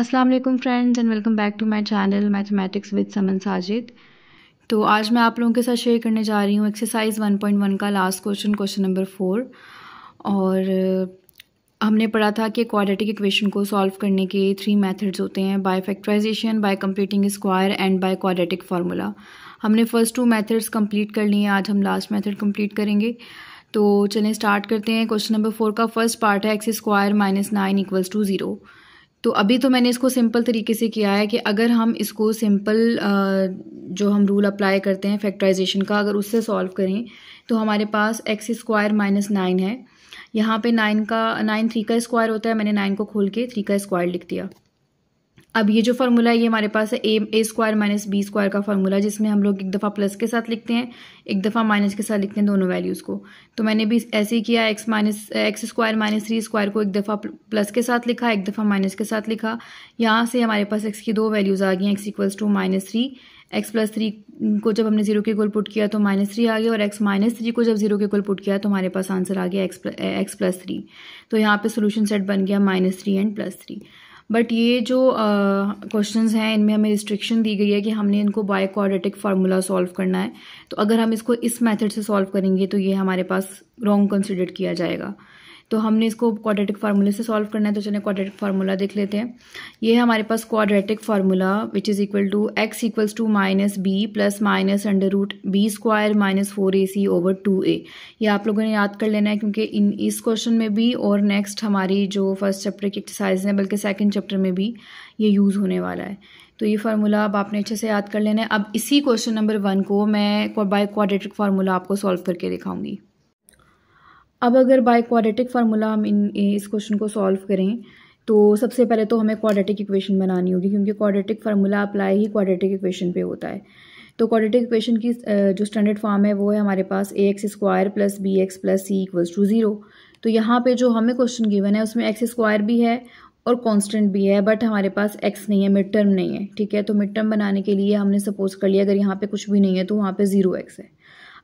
Aslam friends and welcome back to my channel mathematics with Saman Sajid तो आज मैं आप लोगों के साथ शेयर करने जा रही हूँ एक्सरसाइज 1.1 का last question question number four और हमने पढ़ा था कि क्वाड्रेटिक इक्वेशन को सॉल्व करने के थ्री मेथड्स होते हैं by factorization by completing square and by quadratic formula हमने फर्स्ट टू मेथड्स कंप्लीट कर लिए हैं आज हम लास्ट मेथड कंप्लीट करेंगे तो चलें स्टार्ट करते हैं क्वेश्चन नंबर फोर का फर्स्ट पार्ट है x square minus nine equals to zero तो अभी तो मैंने इसको सिंपल तरीके से किया है कि अगर हम इसको सिंपल जो हम रूल अप्लाई करते हैं फैक्टराइजेशन का अगर उससे सॉल्व करें तो हमारे पास एक्स स्क्वायर माइनस नाइन है यहाँ पे नाइन का नाइन थ्री का स्क्वायर होता है मैंने नाइन को खोल के थ्री का स्क्वायर लिख दिया अब ये जो फार्मूला है ये हमारे पास है A A square minus B square का फार्मूला जिसमें हम लोग एक दफ़ा प्लस के साथ लिखते हैं एक दफ़ा माइनस के साथ लिखते हैं दोनों वैल्यूज़ को तो मैंने भी ऐसे ही किया X minus x square minus three square को एक दफ़ा प्लस के साथ लिखा एक दफ़ा माइनस के साथ लिखा यहाँ से हमारे पास एक्स की दो वैल्यूज़ आ गई X equals to minus three X plus three को जब हमने जीरो के इक्वल पुट किया तो माइनस थ्री आ गया और एक्स माइनस थ्री को जब जीरो के इक्वल पुट किया तो हमारे पास आंसर आ गया एक्स एक्स प्लस थ्री तो यहाँ पे सोल्यूशन सेट बन गया minus three and plus three but ये जो क्वेश्चंस हैं इनमें हमें रिस्ट्रिक्शन दी गई है कि हमने इनको बाय क्वाड्रेटिक फार्मूला सॉल्व करना है तो अगर हम इसको इस मेथड से सॉल्व करेंगे तो ये हमारे पास रॉन्ग कंसिडर किया जाएगा तो हमने इसको क्वाड्रेटिक फार्मूले से सॉल्व करना है तो चलिए क्वाड्रेटिक फार्मूला देख लेते हैं ये है हमारे पास quadratic formula which is equal to X equals to minus B plus minus under root B square minus four A C over two A ये आप लोगों ने याद कर लेना है क्योंकि इन इस क्वेश्चन में भी और नेक्स्ट हमारी जो फर्स्ट चैप्टर की एक्सरसाइज है बल्कि सेकेंड चैप्टर में भी ये यूज़ होने वाला है तो ये फार्मूला अब आपने अच्छे से याद कर लेना है अब इसी क्वेश्चन नंबर वन को मैं बाय क्वाड्रेटिक फार्मूला आपको सॉल्व करके दिखाऊंगी अब अगर बाय क्वाड्रेटिक फार्मूला हम इन इस क्वेश्चन को सॉल्व करें तो सबसे पहले तो हमें क्वाड्रेटिक इक्वेशन बनानी होगी क्योंकि क्वाड्रेटिक फार्मूला अप्लाई ही क्वाड्रेटिक इक्वेशन पे होता है तो क्वाड्रेटिक इक्वेशन की जो स्टैंडर्ड फॉर्म है वो है हमारे पास A x square plus B x plus C equals to zero तो यहाँ पे जो हमें क्वेश्चन गिवन है उसमें एक्स स्क्वायर भी है और कॉन्स्टेंट भी है बट हमारे पास एक्स नहीं है मिड टर्म नहीं है ठीक है तो मिड टर्म बनाने के लिए हमने सपोज कर लिया अगर यहाँ पे कुछ भी नहीं है तो वहाँ पे ज़ीरो एक्स है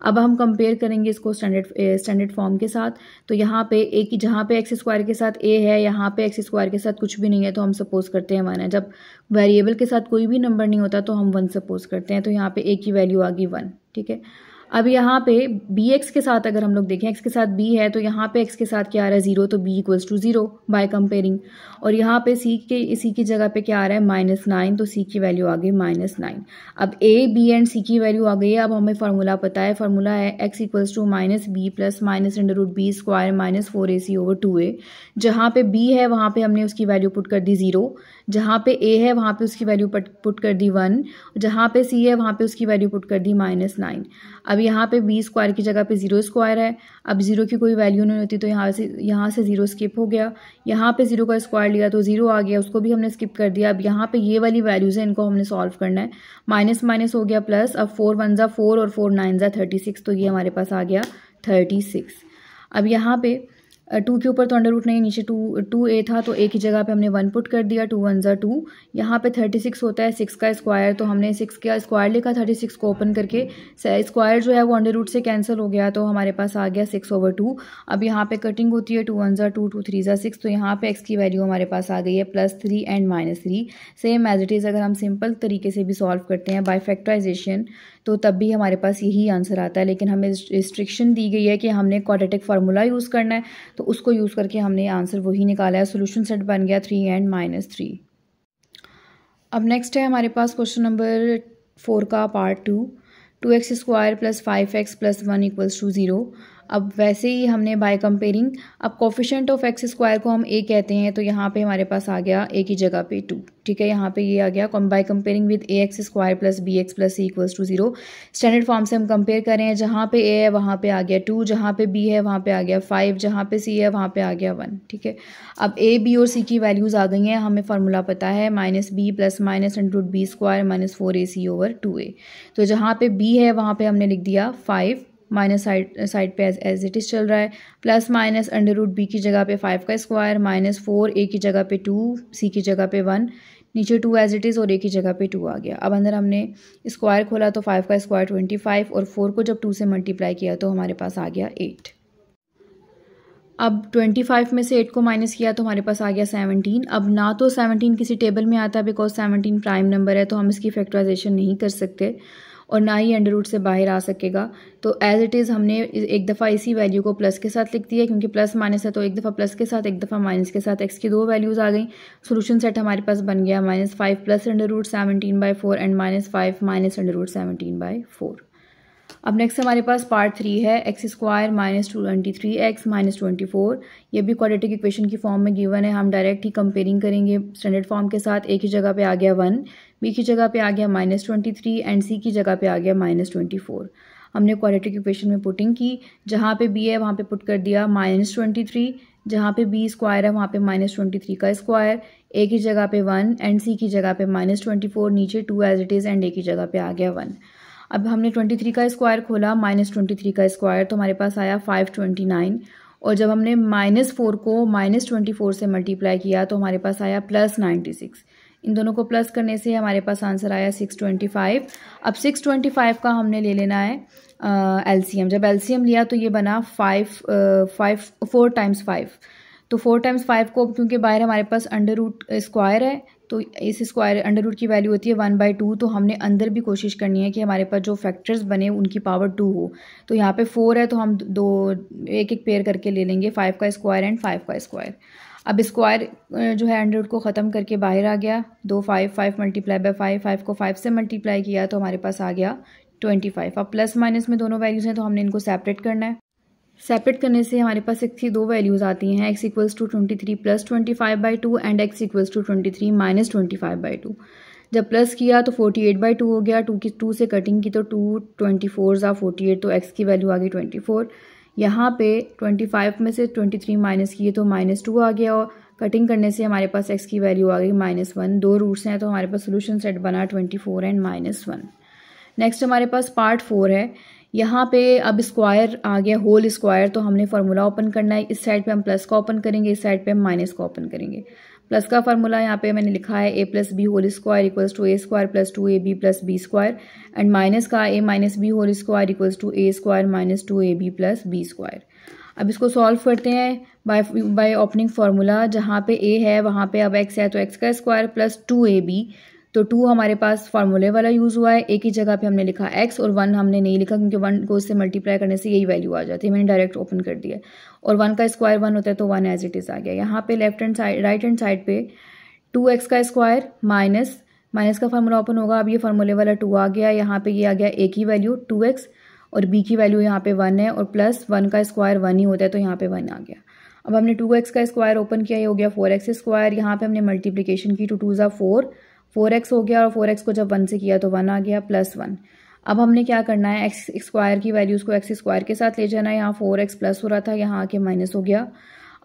अब हम कंपेयर करेंगे इसको स्टैंडर्ड स्टैंडर्ड फॉर्म के साथ तो यहाँ पे ए की जहाँ पे एक्स स्क्वायर के साथ ए है यहाँ पे एक्स स्क्वायर के साथ कुछ भी नहीं है तो हम सपोज करते हैं वन है जब वेरिएबल के साथ कोई भी नंबर नहीं होता तो हम वन सपोज करते हैं तो यहाँ पे ए की वैल्यू आ गई वन ठीक है अब यहाँ पे बी एक्स के साथ अगर हम लोग देखें एक्स के साथ बी है तो यहाँ पे एक्स के साथ क्या आ रहा है ज़ीरो तो B equals to zero by comparing और यहाँ पे सी के सी की जगह पे क्या आ रहा है माइनस नाइन तो सी की वैल्यू आ गई माइनस नाइन अब ए बी एंड सी की वैल्यू आ गई है अब हमें फार्मूला पता है फार्मूला है X equals to minus B plus minus under root B square minus four A C over two A जहाँ पे बी है वहाँ पे हमने उसकी वैल्यू पुट कर दी ज़ीरो जहाँ पे ए है वहाँ पे उसकी वैल्यू पट पुट कर दी वन जहाँ पे सी है वहाँ पे उसकी वैल्यू पुट कर दी माइनस नाइन अब यहाँ पे बी स्क्वायर की जगह पे ज़ीरो स्क्वायर है अब ज़ीरो की कोई वैल्यू नहीं होती तो यहाँ से यहाँ से ज़ीरो स्किप हो गया यहाँ पे ज़ीरो का स्क्वायर लिया तो ज़ीरो आ गया उसको भी हमने स्किप कर दिया अब यहाँ पर ये वाली वैल्यूज़ हैं इनको हमने सॉल्व करना है माइनस माइनस हो गया प्लस अब फोर वन ज़ा फोर और फोर नाइन ज़ा थर्टी सिक्स तो ये हमारे पास आ गया थर्टी सिक्स अब यहाँ पर टू के ऊपर तो अंडर रूट नहीं नीचे टू टू ए था तो ए की जगह पे हमने वन पुट कर दिया टू वन ज़ा टू यहाँ पे थर्टी सिक्स होता है सिक्स का स्क्वायर तो हमने सिक्स का स्क्वायर लिखा थर्टी सिक्स को ओपन करके स्क्वायर जो है वो अंडर रूट से कैंसिल हो गया तो हमारे पास आ गया सिक्स ओवर टू अब यहाँ पे कटिंग होती है टू वन ज़ा टू टू थ्री ज़ा सिक्स तो यहाँ पे एक्स की वैल्यू हमारे पास आ गई है plus three and minus three same as it is अगर हम सिंपल तरीके से भी सॉल्व करते हैं बाई फैक्ट्राइजेशन तो तब भी हमारे पास यही आंसर आता है लेकिन हमें रिस्ट्रिक्शन दी गई है कि हमने क्वाड्रेटिक फार्मूला यूज़ करना है तो उसको यूज़ करके हमने आंसर वही निकाला है सोल्यूशन सेट बन गया थ्री एंड माइनस थ्री अब नेक्स्ट है हमारे पास क्वेश्चन नंबर फोर का part two two x square plus five X plus one equals to zero अब वैसे ही हमने बाय कंपेयरिंग अब कॉफिशेंट ऑफ एक्स स्क्वायर को हम ए कहते हैं तो यहाँ पे हमारे पास आ गया ए की जगह पे टू ठीक है यहाँ पे ये आ गया by comparing with A x square plus B x plus C equals to zero standard form से हम कंपेयर करें जहाँ पे ए है वहाँ पे आ गया टू जहाँ पे बी है वहाँ पे आ गया फाइव जहाँ पे सी है वहाँ पे आ गया वन ठीक है अब ए बी और सी की वैल्यूज़ आ गई हैं हमें फार्मूला पता है minus B plus minus under root B square minus four A C over two A तो जहाँ पे बी है वहाँ पे हमने लिख दिया फाइव माइनस साइड साइड पे एज एज इट इज़ चल रहा है plus minus under root B की जगह पे फाइव का स्क्वायर माइनस फोर ए की जगह पे टू सी की जगह पे वन नीचे टू एज इट इज़ और ए की जगह पे टू आ गया अब अंदर हमने स्क्वायर खोला तो फाइव का स्क्वायर ट्वेंटी फाइव और फोर को जब टू से मल्टीप्लाई किया तो हमारे पास आ गया एट अब ट्वेंटी फाइव में से एट को माइनस किया तो हमारे पास आ गया सेवनटीन अब ना तो सेवनटीन किसी टेबल में आता है बिकॉज सेवनटीन प्राइम नंबर है तो हम इसकी फैक्टराइजेशन नहीं कर सकते और ना ही अंडर रूट से बाहर आ सकेगा तो एज़ इट इज़ हमने एक दफ़ा इसी वैल्यू को प्लस के साथ लिख दिया क्योंकि प्लस माइनस है तो एक दफ़ा प्लस के साथ एक दफ़ा माइनस के साथ एक्स की दो वैल्यूज़ आ गई सोल्यूशन सेट हमारे पास बन गया minus five plus under root seventeen by four and minus five minus under root seventeen by four अब नेक्स्ट हमारे पास पार्ट थ्री है x square minus two twenty three x minus twenty four ये भी क्वाड्रेटिक इक्वेशन की form में given है हम डायरेक्ट ही कंपेयरिंग करेंगे स्टैंडर्ड फॉर्म के साथ एक ही जगह पे आ गया वन बी की जगह पे आ गया minus twenty three and c की जगह पे आ गया माइनस ट्वेंटी फोर हमने क्वाड्रेटिक इक्वेशन में पुटिंग की जहाँ पे बी है वहाँ पे पुट कर दिया माइनस ट्वेंटी थ्री जहाँ पे बी स्क्वायर है वहाँ पे माइनस ट्वेंटी थ्री का स्क्वायर ए की जगह पे वन एंड सी की जगह पे माइनस ट्वेंटी फोर नीचे two as it is and a की जगह पे आ गया वन अब हमने ट्वेंटी थ्री का स्क्वायर खोला माइनस ट्वेंटी थ्री का स्क्वायर तो हमारे पास आया फाइव ट्वेंटी नाइन और जब हमने माइनस फोर को माइनस ट्वेंटी फोर से मल्टीप्लाई किया तो हमारे पास आया प्लस नाइन्टी सिक्स इन दोनों को प्लस करने से हमारे पास आंसर आया सिक्स ट्वेंटी फाइव अब सिक्स ट्वेंटी फाइव का हमने ले लेना है एलसीएम जब एलसीएम लिया तो ये बना five five four times five तो फोर टाइम्स फाइव को क्योंकि बाहर हमारे पास अंडर रूट स्क्वायर है तो इस स्क्वायर अंडर रूट की वैल्यू होती है वन बाई टू तो हमने अंदर भी कोशिश करनी है कि हमारे पास जो फैक्टर्स बने उनकी पावर टू हो तो यहाँ पे फोर है तो हम दो एक एक पेयर करके ले लेंगे फाइव का स्क्वायर एंड फाइव का स्क्वायर अब स्क्वायर जो है अंडर रूट को ख़त्म करके बाहर आ गया दो five five multiply by five five को फाइव से मल्टीप्लाई किया तो हमारे पास आ गया ट्वेंटी फाइव अब प्लस माइनस में दोनों वैल्यूज़ हैं तो हमने इनको सेपरेट करना है सेपरेट करने से हमारे पास एक दो वैल्यूज़ आती हैं x equals to twenty three plus twenty five by two and x equals to twenty three minus twenty five by two जब प्लस किया तो फोर्टी एट बाई टू हो गया टू की टू से कटिंग की तो टू ट्वेंटी फोर ज़ा फोर्टी एट तो एक्स की वैल्यू आ गई ट्वेंटी फोर यहाँ पे ट्वेंटी फाइव में से ट्वेंटी थ्री माइनस किए तो माइनस टू आ गया और कटिंग करने से हमारे पास एक्स की वैल्यू आ गई माइनस वन दो रूट्स हैं तो हमारे पास सोल्यूशन सेट बना twenty four and minus one next हमारे पास पार्ट फोर है यहाँ पे अब स्क्वायर आ गया होल स्क्वायर तो हमने फार्मूला ओपन करना है इस साइड पे हम प्लस का ओपन करेंगे इस साइड पे हम माइनस का ओपन करेंगे प्लस का फार्मूला यहाँ पे मैंने लिखा है a plus b whole square equals to a square plus two a b plus b square and minus का a minus b whole square equals to a square minus two a b plus b square अब इसको solve करते हैं bye by opening formula जहाँ पे ए है वहाँ पे अब एक्स है तो एक्स का square plus two a b तो टू हमारे पास फार्मूले वाला यूज़ हुआ है एक ही जगह पे हमने लिखा एक्स और वन हमने नहीं लिखा क्योंकि वन को उससे मल्टीप्लाई करने से यही वैल्यू आ जाती है मैंने डायरेक्ट ओपन कर दिया और वन का स्क्वायर वन होता है तो वन एज इट इज़ आ गया यहाँ पे left hand side right hand side पे टू एक्स का स्क्वायर माइनस माइनस का फार्मूला ओपन होगा अब ये फार्मूले वाला टू आ गया यहाँ पर ये आ गया ए की वैल्यू टू एक्स और बी की वैल्यू यहाँ पे वन है और प्लस वन का स्क्वायर वन ही होता है तो यहाँ पर वन आ गया अब हमने टू एक्स का स्क्वायर ओपन किया ये हो गया फोर एक्स स्क्वायर यहाँ पर हमने मल्टीप्लीकेशन की टू टू ज़ा फोर फोर एक्स हो गया और फोर एक्स को जब वन से किया तो वन आ गया प्लस वन अब हमने क्या करना है एक्स स्क्वायर की वैल्यूज़ को एक्स स्क्वायर के साथ ले जाना है यहाँ फोर एक्स प्लस हो रहा था यहाँ आके माइनस हो गया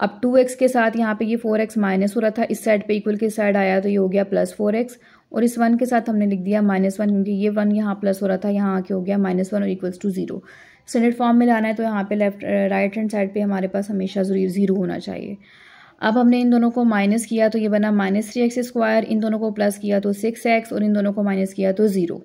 अब टू एक्स के साथ यहाँ पे ये फोर एक्स माइनस हो रहा था इस साइड पे इक्वल के साइड आया तो ये हो गया प्लस फोर एक्स और इस वन के साथ हमने लिख दिया माइनस वन क्योंकि ये वन यहाँ प्लस हो रहा था यहाँ आके हो गया माइनस वन और equals to zero standard form में लाना है तो यहाँ पे लेफ्ट राइट हैंड साइड पे हमारे पास हमेशा जीरो होना चाहिए अब हमने इन दोनों को माइनस किया तो ये बना माइनस थ्री एक्स स्क्वायर इन दोनों को प्लस किया तो सिक्स एक्स और इन दोनों को माइनस किया तो ज़ीरो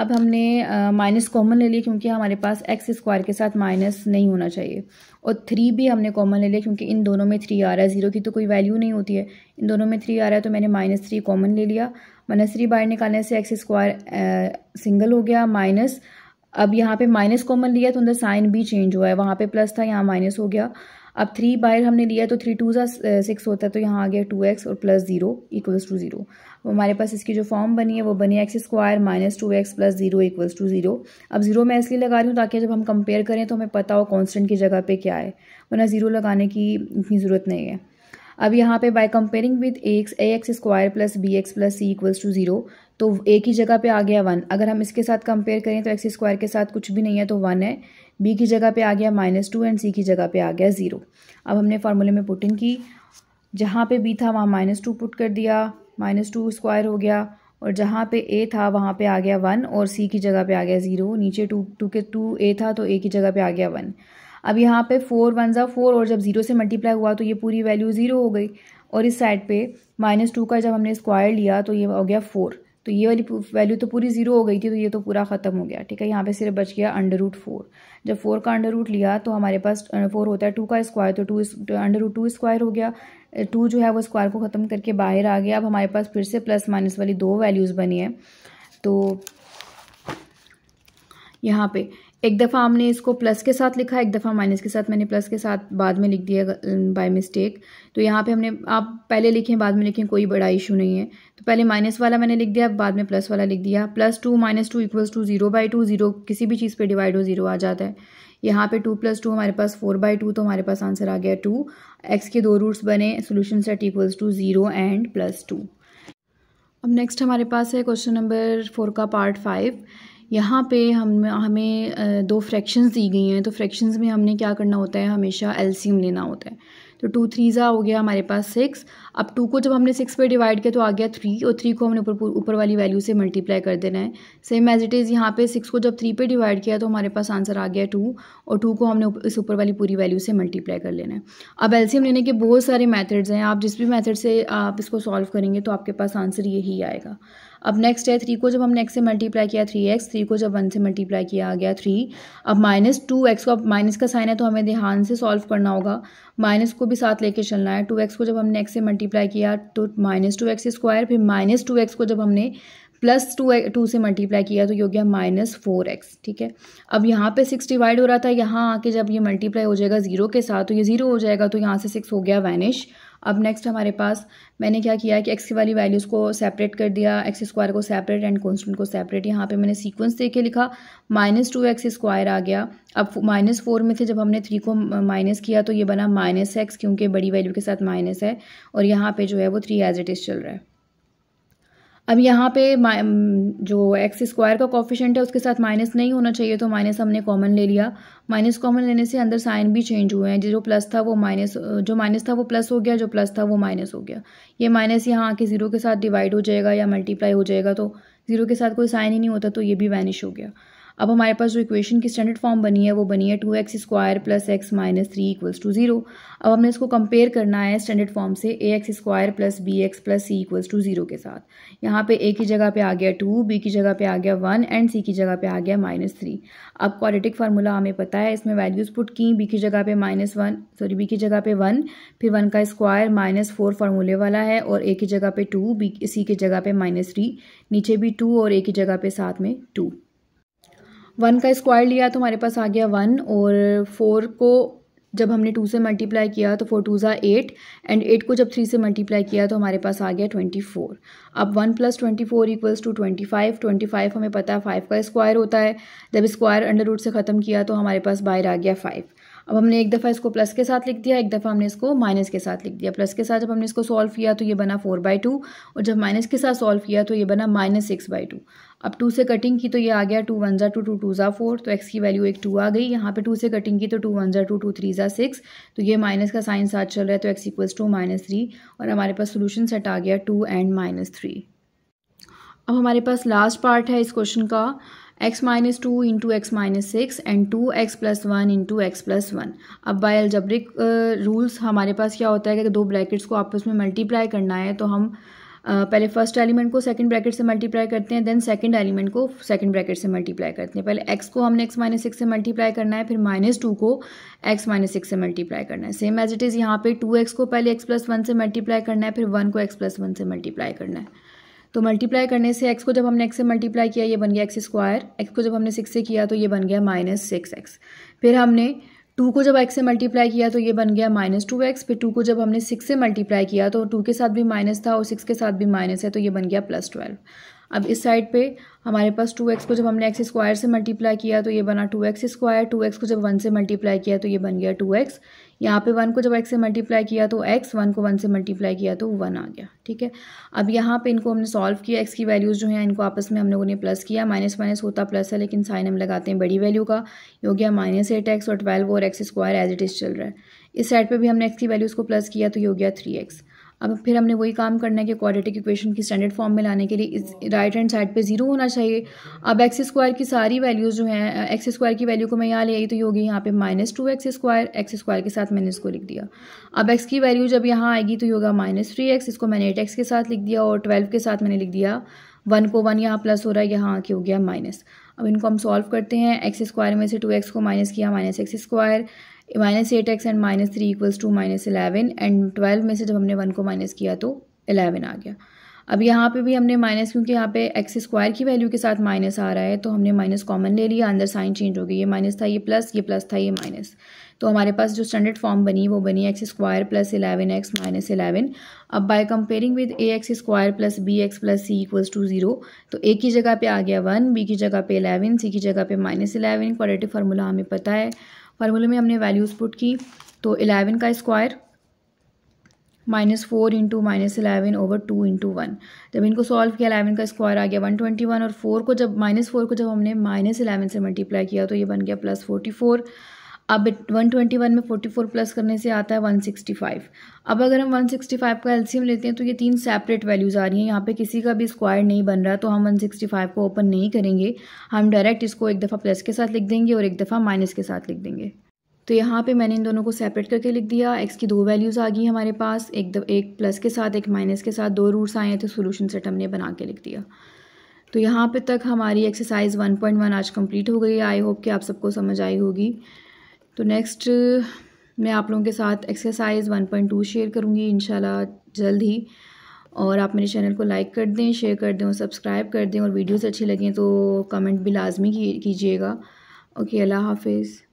अब हमने माइनस कॉमन ले लिया क्योंकि हमारे पास एक्स स्क्वायर के साथ माइनस नहीं होना चाहिए और थ्री भी हमने कॉमन ले लिया क्योंकि इन दोनों में थ्री आ रहा है ज़ीरो की तो कोई वैल्यू नहीं होती है इन दोनों में थ्री आ रहा है तो मैंने माइनस थ्री कॉमन ले लिया माइनस थ्री बाहर निकालने से एक्स स्क्वायर सिंगल हो गया माइनस अब यहाँ पे माइनस कॉमन लिया तो अंदर साइन भी चेंज हुआ है वहाँ पे प्लस था यहाँ माइनस हो गया अब थ्री बाहर हमने लिया तो थ्री टू ज़ा सिक्स होता है तो यहाँ आ गया टू एक्स और plus zero equals to zero हमारे पास इसकी जो फॉर्म बनी है वो बनी x square minus two x plus zero equals to zero अब ज़ीरो मैं इसलिए लगा रही हूँ ताकि जब हम कंपेयर करें तो हमें पता हो कॉन्स्टेंट की जगह पर क्या है वरना ज़ीरो लगाने की इतनी ज़रूरत नहीं है अब यहाँ पे by comparing with x a x square plus B x plus C equals to zero तो ए की जगह पे आ गया वन अगर हम इसके साथ कंपेयर करें तो एक्स स्क्वायर के साथ कुछ भी नहीं है तो वन है बी की जगह पे आ गया माइनस टू एंड सी की जगह पे आ गया ज़ीरो अब हमने फार्मूले में पुटिंग की जहाँ पे बी था वहाँ माइनस टू पुट कर दिया माइनस टू स्क्वायर हो गया और जहाँ पे ए था वहाँ पे आ गया वन और सी की जगह पे आ गया ज़ीरो नीचे टू टू के टू ए था तो ए की जगह पे आ गया वन अब यहाँ पे फोर वन ज़ा फोर और जब ज़ीरो से मल्टीप्लाई हुआ तो ये पूरी वैल्यू ज़ीरो हो गई और इस साइड पे माइनस टू का जब हमने स्क्वायर लिया तो ये हो गया फोर तो ये वाली वैल्यू तो पूरी ज़ीरो हो गई थी तो ये तो पूरा ख़त्म हो गया ठीक है यहाँ पे सिर्फ बच गया अंडर रूट फोर जब फोर का अंडर रूट लिया तो हमारे पास फोर होता है टू का स्क्वायर तो टू तो अंडर रूट टू स्क्वायर हो गया टू जो है वो स्क्वायर को ख़त्म करके बाहर आ गया अब हमारे पास फिर से प्लस माइनस वाली दो वैल्यूज़ बनी है तो यहाँ पे एक दफ़ा हमने इसको प्लस के साथ लिखा एक दफ़ा माइनस के साथ मैंने प्लस के साथ बाद में लिख दिया बाय uh, मिस्टेक तो यहाँ पे हमने आप पहले लिखें बाद में लिखें कोई बड़ा इशू नहीं है तो पहले माइनस वाला मैंने लिख दिया बाद में प्लस वाला लिख दिया plus two minus two equals to zero by two zero किसी भी चीज़ पे डिवाइड हो जीरो आ जाता है यहाँ पे टू प्लस टू हमारे पास फोर बाई टू तो हमारे पास आंसर आ गया टू एक्स के दो रूट्स बने solution set equals to zero and plus two अब नेक्स्ट हमारे पास है क्वेश्चन नंबर फोर का पार्ट फाइव यहाँ पे हम हमें दो फ्रैक्शंस दी गई हैं तो फ्रैक्शंस में हमने क्या करना होता है हमेशा एलसीएम लेना होता है तो टू थ्री ज़ा हो गया हमारे पास सिक्स अब टू को जब हमने सिक्स पे डिवाइड किया तो आ गया थ्री और थ्री को हमने ऊपर ऊपर वाली वैल्यू से मल्टीप्लाई कर देना है सेम एज इट इज़ यहाँ पे सिक्स को जब थ्री पे डिवाइड किया तो हमारे पास आंसर आ गया टू और टू को हमने इस ऊपर वाली पूरी वैल्यू से मल्टीप्लाई कर लेना है अब एल्सीम लेने के बहुत सारे मैथड्स हैं आप जिस भी मैथड से आप इसको सॉल्व करेंगे तो आपके पास आंसर यही आएगा अब नेक्स्ट है थ्री को जब हमने एक्स से मल्टीप्लाई किया थ्री एक्स थ्री को जब वन से मल्टीप्लाई किया आ गया थ्री अब माइनस टू एक्स को अब माइनस का साइन है तो हमें ध्यान से सॉल्व करना होगा माइनस को भी साथ लेके चलना है टू एक्स को जब हमने एक्स से मल्टीप्लाई किया तो माइनस टू एक्स स्क्वायर फिर माइनस टू एक्स को जब हमने प्लस टू टू से मल्टीप्लाई किया तो ये हो गया माइनस फोर एक्स ठीक है अब यहाँ पे सिक्स डिवाइड हो रहा था यहाँ आके जब ये मल्टीप्लाई हो जाएगा ज़ीरो के साथ तो ये ज़ीरो हो जाएगा तो यहाँ से सिक्स हो गया वैनिश अब नेक्स्ट हमारे पास मैंने क्या किया कि एक्स की वाली वैल्यूज़ को सेपरेट कर दिया एक्स स्क्वायर को सेपरेट एंड कॉन्स्टेंट को सेपरेट यहाँ पे मैंने सीक्वेंस देख के लिखा माइनस टू एक्स स्क्वायर आ गया अब माइनस फोर में थे जब हमने थ्री को माइनस किया तो ये बना माइनस एक्स क्योंकि बड़ी वैल्यू के साथ माइनस है और यहाँ पर जो है वो थ्री एज इट इज़ चल रहा है अब यहाँ पे जो एक्स स्क्वायर का कॉफिशेंट है उसके साथ माइनस नहीं होना चाहिए तो माइनस हमने कॉमन ले लिया माइनस कॉमन लेने से अंदर साइन भी चेंज हुए हैं जो प्लस था वो माइनस जो माइनस था वो प्लस हो गया जो प्लस था वो माइनस हो गया ये माइनस यहाँ आके ज़ीरो के साथ डिवाइड हो जाएगा या मल्टीप्लाई हो जाएगा तो ज़ीरो के साथ कोई साइन ही नहीं होता तो ये भी वैनिश हो गया अब हमारे पास जो इक्वेशन की स्टैंडर्ड फॉर्म बनी है वो बनी है two x square plus x minus three equals to zero अब हमने इसको कंपेयर करना है स्टैंडर्ड फॉर्म से a x square plus B x plus C equals to zero के साथ यहाँ पे ए की जगह पे आ गया टू बी की जगह पे आ गया वन एंड सी की जगह पे आ गया माइनस थ्री अब क्वालिटिक फार्मूला हमें पता है इसमें वैल्यूज़ पुट की बी की जगह पे माइनस वन सॉरी बी की जगह पे वन फिर वन का स्क्वायर माइनस फोर फार्मूले वाला है और ए की जगह पे टू बी सी की जगह पे माइनस थ्री नीचे भी टू और ए की जगह पे साथ में टू वन का स्क्वायर लिया तो हमारे पास आ गया वन और फोर को जब हमने टू से मल्टीप्लाई किया तो फोर टू ज़ा एट एंड एट को जब थ्री से मल्टीप्लाई किया तो हमारे पास आ गया ट्वेंटी फोर अब one plus twenty four equals to twenty five twenty five हमें पता है फाइव का स्क्वायर होता है जब स्क्वायर अंडर रूट से ख़त्म किया तो हमारे पास बाहर आ गया फाइव अब हमने एक दफ़ा इसको प्लस के साथ लिख दिया एक दफ़ा हमने इसको माइनस के साथ लिख दिया प्लस के साथ जब हमने इसको सॉल्व किया तो ये बना फोर बाई टू और जब माइनस के साथ सॉल्व किया तो ये बना माइनस सिक्स बाई टू अब टू से कटिंग की तो ये आ गया टू वन ज़ा टू टू टू ज़ा फोर तो एक्स की वैल्यू एक टू आ गई यहाँ पे टू से कटिंग की तो टू वन ज़ा टू टू थ्री ज़ा सिक्स तो ये माइनस का साइन साथ चल रहा है तो x equals to minus three और हमारे पास सोल्यूशन सेट आ गया टू एंड माइनस थ्री अब हमारे पास लास्ट पार्ट है इस क्वेश्चन का x minus two into x minus six and two x plus one into x plus one अब बाय अलजब्रिक रूल्स हमारे पास क्या होता है कि दो ब्रैकेट्स को आपस में मल्टीप्लाई करना है तो हम पहले फर्स्ट एलिमेंट को सेकंड ब्रैकेट से मल्टीप्लाई करते हैं देन सेकंड एलिमेंट को सेकंड ब्रैकेट से मल्टीप्लाई करते हैं पहले एक्स को हमने एक्स माइनस सिक्स से मल्टीप्लाई करना है फिर माइनस टू को एक्स माइनस सिक्स से मल्टीप्लाई करना है सेम एज इट इज़ यहाँ पे टू एक्स को पहले एक्स प्लस वन से मल्टीप्लाई करना है फिर वन को एक्स प्लस वन से मल्टीप्लाई करना है तो मल्टीप्लाई करने से एक्स को जब हमने एक्स से मल्टीप्लाई किया ये बन गया एक्स स्क्वायर एक्स को जब हमने सिक्स से किया तो ये बन गया माइनस सिक्स एक्स फिर हमने टू को जब एक्स से मल्टीप्लाई किया तो ये बन गया माइनस टू एक्स फिर टू को जब हमने सिक्स से मल्टीप्लाई किया तो टू के साथ भी माइनस था और सिक्स के साथ भी माइनस है तो ये बन गया प्लस ट्वेल्व अब इस साइड पे हमारे पास टू एक्स को जब हमने एक्स स्क्वायर से मल्टीप्लाई किया तो ये बना two x square two x को जब वन से मल्टीप्लाई किया तो ये बन गया टू एक्स यहाँ पर वन को जब एक्स से मल्टीप्लाई किया तो एक्स वन को वन से मल्टीप्लाई किया तो वन आ गया ठीक है अब यहाँ पे इनको हमने सॉल्व किया एक्स की वैल्यूज़ जो हैं इनको आपस में हम लोगों ने प्लस किया माइनस माइनस होता प्लस है लेकिन साइन हम लगाते हैं बड़ी वैल्यू का ये हो गया माइनस एट एक्स और ट्वेल्व और x square as it is चल रहा है इस साइड पर भी हमने एक्स की वैल्यूज़ को प्लस किया तो ये हो गया थ्री एक्स अब फिर हमने वही काम करना है कि क्वाड्रेटिक इक्वेशन की स्टैंडर्ड फॉर्म में लाने के लिए इस राइट हैंड साइड पे ज़ीरो होना चाहिए अब एक्स स्क्वायर की सारी वैल्यूज़ जो हैं एक्स स्क्वायर की वैल्यू को मैं यहाँ ले आई तो ये होगी यहाँ पे minus two x square x square के साथ मैंने इसको लिख दिया अब एक्स की वैल्यू जब यहाँ आएगी तो ये होगा माइनस थ्री एक्स इसको मैंने एट एक्स के साथ लिख दिया और ट्वेल्व के साथ मैंने लिख दिया वन को वन यहाँ प्लस हो रहा है यहाँ आके हो गया माइनस अब इनको हम सॉल्व करते हैं एक्स स्क्वायर में से टू एक्स को माइनस किया minus x square minus eight x and minus three equals to minus eleven and twelve में से जब हमने वन को माइनस किया तो इलेवन आ गया अब यहाँ पे भी हमने माइनस क्योंकि यहाँ पे एक्स स्क्वायर की वैल्यू के साथ माइनस आ रहा है तो हमने माइनस कॉमन ले लिया अंदर साइन चेंज हो गई ये माइनस था ये प्लस ये प्लस था ये माइनस तो हमारे पास जो स्टैंडर्ड फॉर्म बनी वो बनी x square plus eleven x minus eleven अब by comparing with A x square plus B x plus C equals to zero तो ए की जगह पे आ गया वन बी की जगह पे इलेवन सी की जगह पे माइनस इलेवन क्वाड्रेटिक फार्मूला हमें पता है फार्मूले में हमने वैल्यूज़ पुट की तो इलेवन का square minus four into minus eleven over two into one जब इनको सॉल्व किया इलेवन का स्क्वायर आ गया वन ट्वेंटी वन और फोर को जब माइनस फोर को जब हमने माइनस इलेवन से मल्टीप्लाई किया तो ये बन गया प्लस फोर्टी फोर अब 121 में 44 प्लस करने से आता है 165 अब अगर हम 165 का एलसीएम लेते हैं तो ये तीन सेपरेट वैल्यूज़ आ रही हैं यहाँ पे किसी का भी स्क्वायर नहीं बन रहा तो हम 165 को ओपन नहीं करेंगे हम डायरेक्ट इसको एक दफ़ा प्लस के साथ लिख देंगे और एक दफ़ा माइनस के साथ लिख देंगे तो यहाँ पे मैंने इन दोनों को सेपरेट करके लिख दिया एक्स की दो वैल्यूज़ आ गई हमारे पास एक दो एक प्लस के साथ एक माइनस के साथ दो रूट्स आए थे सोल्यूशन सेट हमने बना के लिख दिया तो यहाँ पे तक हमारी एक्सरसाइज 1.1 आज कंप्लीट हो गई आई होप कि आप सबको समझ आई होगी तो नेक्स्ट uh, मैं आप लोगों के साथ एक्सरसाइज 1.2 शेयर करूँगी इन जल्द ही और आप मेरे चैनल को लाइक कर दें शेयर कर दें और सब्सक्राइब कर दें और वीडियोस अच्छी लगें तो कमेंट भी लाजमी कीजिएगा ओके अल्लाह हाफिज़